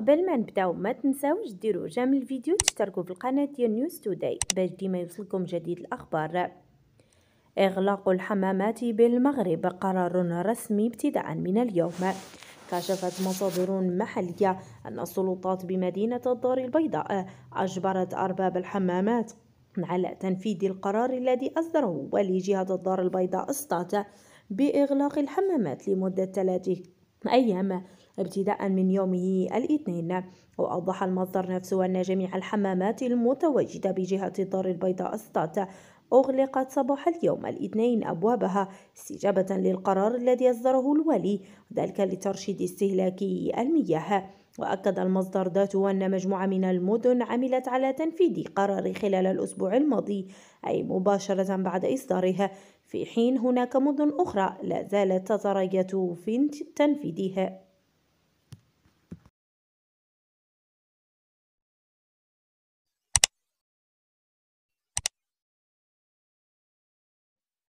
قبل ما نبداو ما تنساوش ديروا جيم الفيديو تشتركوا في القناه ديال نيوز توداي باش ديما يوصلكم جديد الاخبار إغلاق الحمامات بالمغرب قرار رسمي ابتداء من اليوم كشفت مصادر محلية أن السلطات بمدينة الدار البيضاء أجبرت أرباب الحمامات على تنفيذ القرار الذي أصدره ولي جهة الدار البيضاء إسطات بإغلاق الحمامات لمدة ثلاثة أيام ابتداء من يومه الاثنين وأوضح المصدر نفسه أن جميع الحمامات المتواجدة بجهة الدار البيضاء استات أغلقت صباح اليوم الاثنين أبوابها استجابة للقرار الذي أصدره الوالي ذلك لترشيد استهلاكي المياه وأكد المصدر ذاته أن مجموعة من المدن عملت على تنفيذ قرار خلال الأسبوع الماضي أي مباشرة بعد إصداره في حين هناك مدن أخرى لا زالت تتريث في تنفيذها